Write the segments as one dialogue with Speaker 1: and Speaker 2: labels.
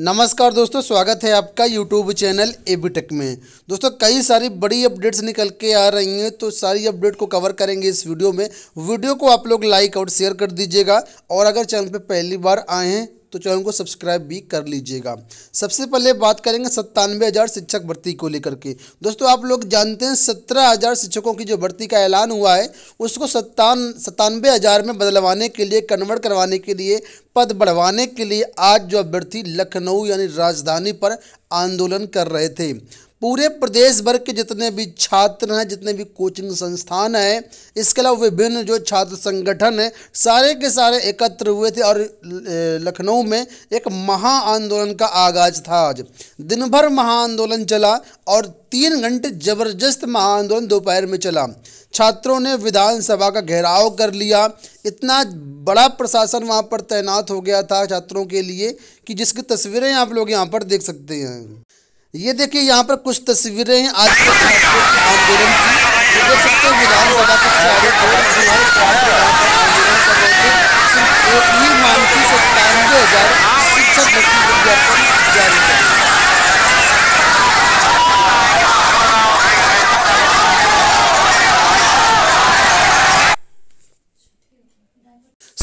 Speaker 1: नमस्कार दोस्तों स्वागत है आपका YouTube channel A B tech में दोस्तों कई सारी बड़ी अपडेट्स निकल के आ रही हैं तो सारी अपडेट को कवर करेंगे इस वीडियो में वीडियो को आप लोग लाइक और शेयर कर दीजिएगा और अगर चैनल पे पहली बार आए हैं तो चैनल को सब्सक्राइब भी कर लीजिएगा सबसे पहले बात करेंगे सत्तानवे हज़ार शिक्षक भर्ती को लेकर के दोस्तों आप लोग जानते हैं सत्रह हज़ार शिक्षकों की जो भर्ती का ऐलान हुआ है उसको सत्तान सत्तानवे हज़ार में बदलवाने के लिए कन्वर्ट करवाने के लिए पद बढ़वाने के लिए आज जो अभ्यर्थी लखनऊ यानी राजधानी पर आंदोलन कर रहे थे पूरे प्रदेश भर के जितने भी छात्र हैं जितने भी कोचिंग संस्थान हैं इसके अलावा विभिन्न जो छात्र संगठन हैं सारे के सारे एकत्र हुए थे और लखनऊ में एक महा आंदोलन का आगाज था आज दिन भर महा आंदोलन चला और तीन घंटे जबरदस्त महा आंदोलन दोपहर में चला छात्रों ने विधानसभा का घेराव कर लिया इतना बड़ा प्रशासन वहाँ पर तैनात हो गया था छात्रों के लिए कि जिसकी तस्वीरें आप लोग यहाँ पर देख सकते हैं ये देखिए यहाँ पर कुछ तस्वीरें हैं आज के आंदोलन की देख सकते हैं विधानसभा के चारों ओर सिर्फ एक ही की सत्तानवे हजार शिक्षक भर्ती विज्ञापन जारी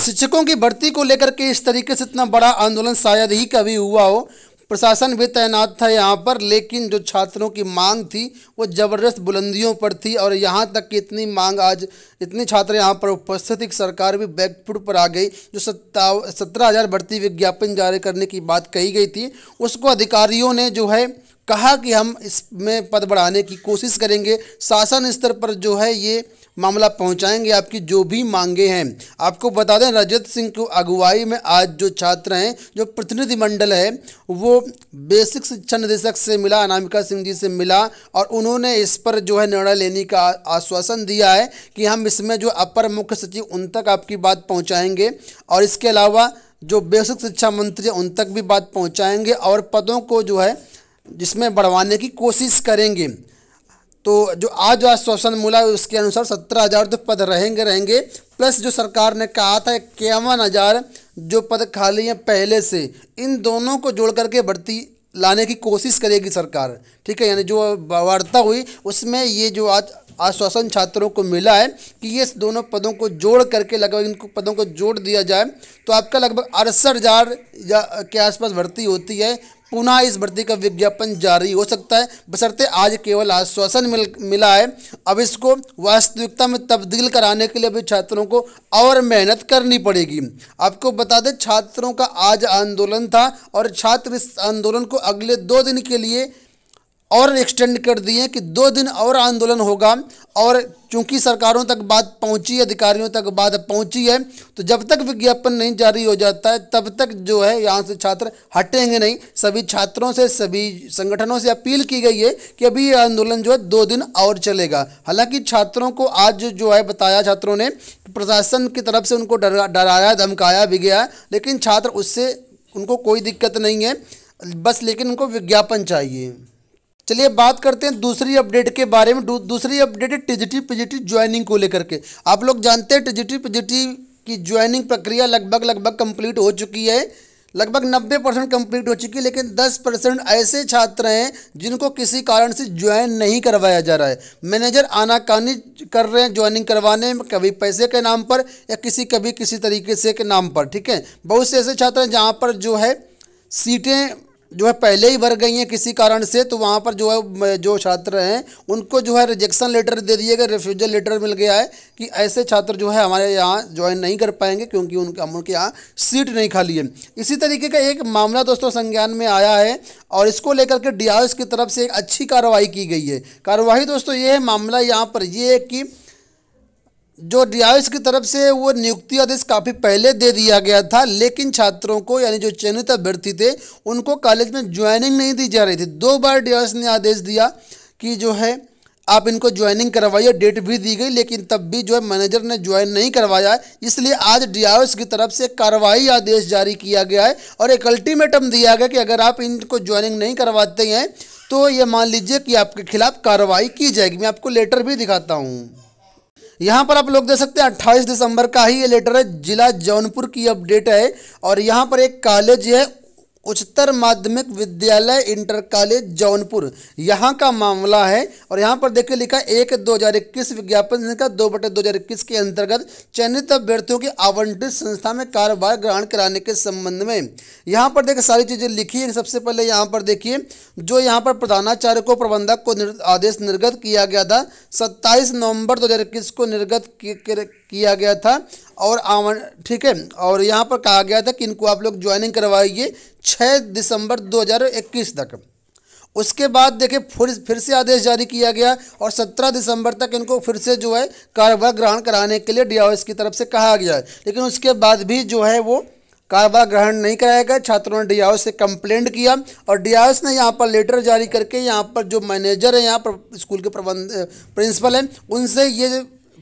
Speaker 1: शिक्षकों की भर्ती को लेकर के इस तरीके से इतना बड़ा आंदोलन शायद ही कभी हुआ हो प्रशासन भी तैनात था यहाँ पर लेकिन जो छात्रों की मांग थी वो ज़बरदस्त बुलंदियों पर थी और यहाँ तक कि इतनी मांग आज इतने छात्र यहाँ पर उपस्थित एक सरकार भी बैकफुट पर आ गई जो सत्ताव सत्रह हज़ार भर्ती विज्ञापन जारी करने की बात कही गई थी उसको अधिकारियों ने जो है कहा कि हम इसमें पद बढ़ाने की कोशिश करेंगे शासन स्तर पर जो है ये मामला पहुंचाएंगे आपकी जो भी मांगे हैं आपको बता दें रजत सिंह की अगुवाई में आज जो छात्र हैं जो प्रतिनिधिमंडल है वो बेसिक शिक्षा निदेशक से मिला अनामिका सिंह जी से मिला और उन्होंने इस पर जो है निर्णय लेने का आश्वासन दिया है कि हम इसमें जो अपर मुख्य सचिव उन तक आपकी बात पहुँचाएँगे और इसके अलावा जो बेसिक शिक्षा मंत्री उन तक भी बात पहुँचाएँगे और पदों को जो है जिसमें बढ़वाने की कोशिश करेंगे तो जो आज आश्वासन मिला है उसके अनुसार सत्रह हज़ार तो पद रहेंगे रहेंगे प्लस जो सरकार ने कहा था इक्यावन हज़ार जो पद खाली हैं पहले से इन दोनों को जोड़ करके भर्ती लाने की कोशिश करेगी सरकार ठीक है यानी जो वार्ता हुई उसमें ये जो आज आश्वासन छात्रों को मिला है कि ये दोनों पदों को जोड़ करके लगभग इनको पदों को जोड़ दिया जाए तो आपका लगभग अड़सठ हज़ार के आसपास भर्ती होती है पुनः इस भर्ती का विज्ञापन जारी हो सकता है बसरते आज केवल आश्वासन मिल मिला है अब इसको वास्तविकता में तब्दील कराने के लिए भी छात्रों को और मेहनत करनी पड़ेगी आपको बता दें छात्रों का आज आंदोलन था और छात्र इस आंदोलन को अगले दो दिन के लिए और एक्सटेंड कर दिए कि दो दिन और आंदोलन होगा और चूंकि सरकारों तक बात पहुंची है अधिकारियों तक बात पहुंची है तो जब तक विज्ञापन नहीं जारी हो जाता है तब तक जो है यहाँ से छात्र हटेंगे नहीं सभी छात्रों से सभी संगठनों से अपील की गई है कि अभी ये आंदोलन जो है दो दिन और चलेगा हालांकि छात्रों को आज जो है बताया छात्रों ने प्रशासन की तरफ से उनको डराया धमकाया भी गया लेकिन छात्र उससे उनको कोई दिक्कत नहीं है बस लेकिन उनको विज्ञापन चाहिए चलिए बात करते हैं दूसरी अपडेट के बारे में दूसरी अपडेट है टिजिटी पिजिटी ज्वाइनिंग को लेकर के आप लोग जानते हैं टिजिटी पिजिटी की ज्वाइनिंग प्रक्रिया लगभग लगभग कंप्लीट हो चुकी है लगभग 90 परसेंट कम्प्लीट हो चुकी है लेकिन 10 परसेंट ऐसे छात्र हैं जिनको किसी कारण से ज्वाइन नहीं करवाया जा रहा है मैनेजर आनाकानी कर रहे हैं ज्वाइनिंग करवाने में कभी पैसे के नाम पर या किसी कभी किसी तरीके से के नाम पर ठीक है बहुत से ऐसे छात्र हैं जहाँ पर जो है सीटें जो है पहले ही भर गई हैं किसी कारण से तो वहाँ पर जो है जो छात्र हैं उनको जो है रिजेक्शन लेटर दे दिए गए रिफ्यूजल लेटर मिल गया है कि ऐसे छात्र जो है हमारे यहाँ ज्वाइन नहीं कर पाएंगे क्योंकि उनके हम उनके यहाँ सीट नहीं खाली है इसी तरीके का एक मामला दोस्तों संज्ञान में आया है और इसको लेकर के डी की तरफ से एक अच्छी कार्रवाई की गई है कार्रवाई दोस्तों ये है मामला यहाँ पर ये है कि जो डी की तरफ से वो नियुक्ति आदेश काफ़ी पहले दे दिया गया था लेकिन छात्रों को यानी जो चयनित अभ्यर्थी थे उनको कॉलेज में ज्वाइनिंग नहीं दी जा रही थी दो बार डी ने आदेश दिया कि जो है आप इनको ज्वाइनिंग करवाइए डेट भी दी गई लेकिन तब भी जो है मैनेजर ने ज्वाइन नहीं करवाया इसलिए आज डी की तरफ से कार्रवाई आदेश जारी किया गया है और एक अल्टीमेटम दिया गया कि अगर आप इनको ज्वाइनिंग नहीं करवाते हैं तो ये मान लीजिए कि आपके खिलाफ कार्रवाई की जाएगी मैं आपको लेटर भी दिखाता हूँ यहाँ पर आप लोग देख सकते हैं 28 दिसंबर का ही ये लेटर है जिला जौनपुर की अपडेट है और यहाँ पर एक कॉलेज है उच्चतर माध्यमिक विद्यालय इंटर कॉलेज जौनपुर यहाँ का मामला है और यहाँ पर देखिए लिखा एक दो हज़ार इक्कीस विज्ञापन का दो बटे दो हज़ार इक्कीस के अंतर्गत चयनित अभ्यर्थियों की आवंटित संस्था में कारोबार ग्रहण कराने के संबंध में यहाँ पर देखिए सारी चीज़ें लिखी है सबसे पहले यहाँ पर देखिए जो यहाँ पर प्रधानाचार्य को प्रबंधक को आदेश निर्गत किया गया था सत्ताईस नवम्बर दो को निर्गत किया गया था और आवन ठीक है और यहाँ पर कहा गया था कि इनको आप लोग ज्वाइनिंग करवाइए 6 दिसंबर 2021 तक उसके बाद देखिए फिर फिर से आदेश जारी किया गया और 17 दिसंबर तक इनको फिर से जो है कारोबार ग्रहण कराने के लिए डी की तरफ से कहा गया है लेकिन उसके बाद भी जो है वो कारोबार ग्रहण नहीं कराया गया छात्रों ने डी से कंप्लेंट किया और डी ने यहाँ पर लेटर जारी करके यहाँ पर जो मैनेजर है यहाँ पर स्कूल के प्रबंध प्रिंसिपल हैं उनसे ये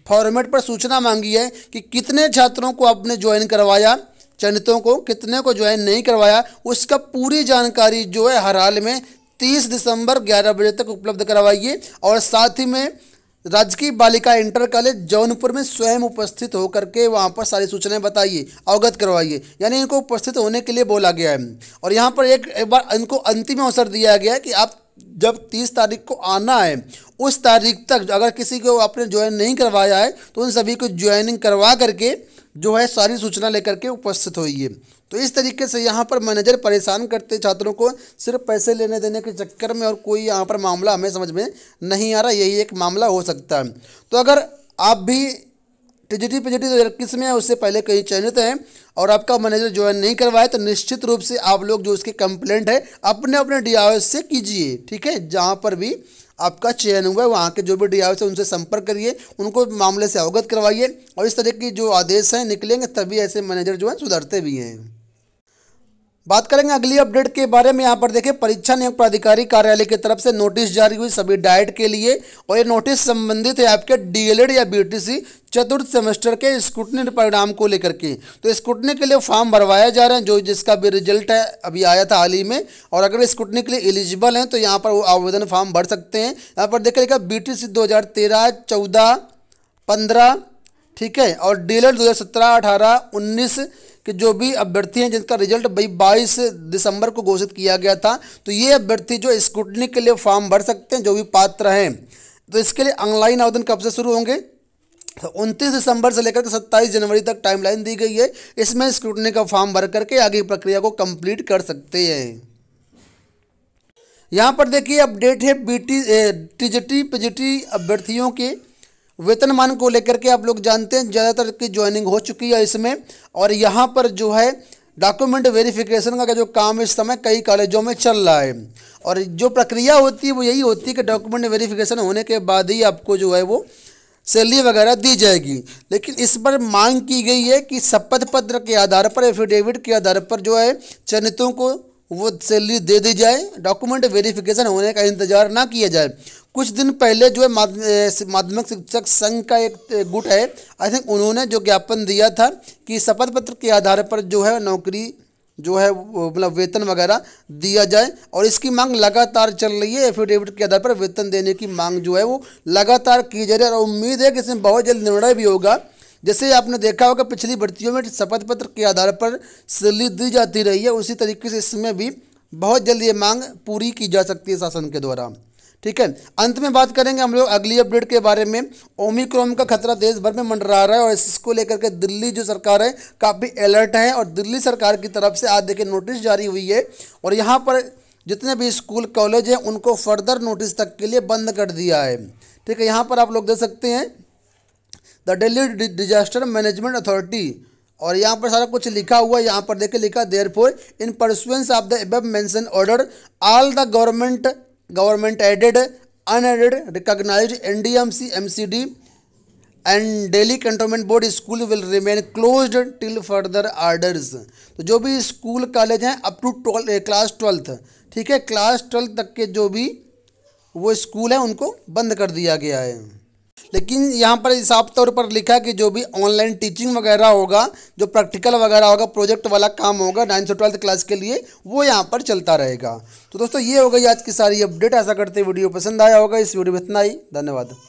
Speaker 1: फॉर्मेट पर सूचना मांगी है कि कितने छात्रों को आपने ज्वाइन करवाया चयनितों को कितने को ज्वाइन नहीं करवाया उसका पूरी जानकारी जो है हर हाल में 30 दिसंबर 11 बजे तक उपलब्ध करवाइए और साथ ही में राजकीय बालिका इंटर कॉलेज जौनपुर में स्वयं उपस्थित होकर के वहाँ पर सारी सूचनाएं बताइए अवगत करवाइए यानी इनको उपस्थित होने के लिए बोला गया है और यहाँ पर एक, एक बार इनको अंतिम अवसर दिया गया है कि आप जब तीस तारीख को आना है उस तारीख तक अगर किसी को आपने ज्वाइन नहीं करवाया है तो उन सभी को ज्वाइनिंग करवा करके जो है सारी सूचना लेकर के उपस्थित होइए तो इस तरीके से यहाँ पर मैनेजर परेशान करते छात्रों को सिर्फ पैसे लेने देने के चक्कर में और कोई यहाँ पर मामला हमें समझ में नहीं आ रहा यही एक मामला हो सकता है तो अगर आप भी टीजीटी पिजिटी दो हज़ार इक्कीस में उससे पहले कहीं चयनित हैं और आपका मैनेजर ज्वाइन नहीं करवाए तो निश्चित रूप से आप लोग जो उसकी कंप्लेंट है अपने अपने डी से कीजिए ठीक है जहाँ पर भी आपका चयन हुआ है वहाँ के जो भी डी है उनसे संपर्क करिए उनको मामले से अवगत करवाइए और इस तरह के जो आदेश हैं निकलेंगे तभी ऐसे मैनेजर जो हैं सुधरते भी हैं बात करेंगे अगली अपडेट के बारे में यहाँ पर देखें परीक्षा नियुक्त प्राधिकारी कार्यालय की तरफ से नोटिस जारी हुई सभी डाइट के लिए और ये नोटिस संबंधित है आपके डीएलएड या बीटीसी चतुर्थ सेमेस्टर के स्क्रूटनी परिणाम को लेकर के तो स्क्रूटनी के लिए फॉर्म भरवाया जा रहे हैं जो जिसका भी रिजल्ट है अभी आया था हाल ही में और अगर स्क्रूटनी के लिए एलिजिबल हैं तो यहाँ पर वो आवेदन फॉर्म भर सकते हैं यहाँ पर देखिएगा बी टी सी दो हज़ार तेरह चौदह पंद्रह ठीक है और डी एल एड दो हज़ार सत्रह अठारह उन्नीस कि जो भी अभ्यर्थी हैं जिनका रिजल्ट भाई बाईस दिसंबर को घोषित किया गया था तो ये अभ्यर्थी जो स्क्रूटनी के लिए फॉर्म भर सकते हैं जो भी पात्र हैं तो इसके लिए ऑनलाइन आवेदन कब से शुरू होंगे तो उनतीस दिसंबर से लेकर के सत्ताईस जनवरी तक टाइमलाइन दी गई है इसमें स्क्रूटनी का फॉर्म भर करके आगे प्रक्रिया को कंप्लीट कर सकते हैं यहाँ पर देखिए अपडेट है बीटी टीजीटी पीजीटी अभ्यर्थियों के वेतनमान को लेकर के आप लोग जानते हैं ज़्यादातर की ज्वाइनिंग हो चुकी है इसमें और यहाँ पर जो है डॉक्यूमेंट वेरिफिकेशन का जो काम इस समय कई कॉलेजों में चल रहा है और जो प्रक्रिया होती है वो यही होती है कि डॉक्यूमेंट वेरिफिकेशन होने के बाद ही आपको जो है वो सैलरी वगैरह दी जाएगी लेकिन इस पर मांग की गई है कि शपथ पत्र के आधार पर एफिडेविट के आधार पर जो है चयनितों को वो सैलरी दे दी जाए डॉक्यूमेंट वेरिफिकेशन होने का इंतजार ना किया जाए कुछ दिन पहले जो है माध्यमिक शिक्षक संघ का एक गुट है आई थिंक उन्होंने जो ज्ञापन दिया था कि शपथ पत्र के आधार पर जो है नौकरी जो है मतलब वेतन वगैरह दिया जाए और इसकी मांग लगातार चल रही है एफिडेविट के आधार पर वेतन देने की मांग जो है वो लगातार की जा रही है और उम्मीद है कि इसमें बहुत जल्द निर्णय भी होगा जैसे आपने देखा होगा पिछली भर्तियों में शपथ पत्र के आधार पर सैलरी दी जाती रही है उसी तरीके से इसमें भी बहुत जल्द ये मांग पूरी की जा सकती है शासन के द्वारा ठीक है अंत में बात करेंगे हम लोग अगली अपडेट के बारे में ओमिक्रोन का खतरा देश भर में मंडरा रहा है और इसको लेकर के दिल्ली जो सरकार है काफ़ी अलर्ट है और दिल्ली सरकार की तरफ से आज देखिए नोटिस जारी हुई है और यहाँ पर जितने भी स्कूल कॉलेज हैं उनको फर्दर नोटिस तक के लिए बंद कर दिया है ठीक है यहाँ पर आप लोग देख सकते हैं the daily disaster management authority और यहाँ पर सारा कुछ लिखा हुआ है यहाँ पर देखे लिखा there four in pursuance of the above मैंसन order all the government government aided unaided recognise N D M C M C D and daily cantonment board school will remain close till further orders तो जो भी school college हैं up to twelfth class twelfth ठीक है class twelfth तक के जो भी वो स्कूल हैं उनको बंद कर दिया गया है लेकिन यहाँ पर साफ तौर पर लिखा कि जो भी ऑनलाइन टीचिंग वगैरह होगा जो प्रैक्टिकल वगैरह होगा प्रोजेक्ट वाला काम होगा नाइन से ट्वेल्थ क्लास के लिए वो यहाँ पर चलता रहेगा तो दोस्तों ये हो गई आज की सारी अपडेट ऐसा करते वीडियो पसंद आया होगा इस वीडियो में इतना ही धन्यवाद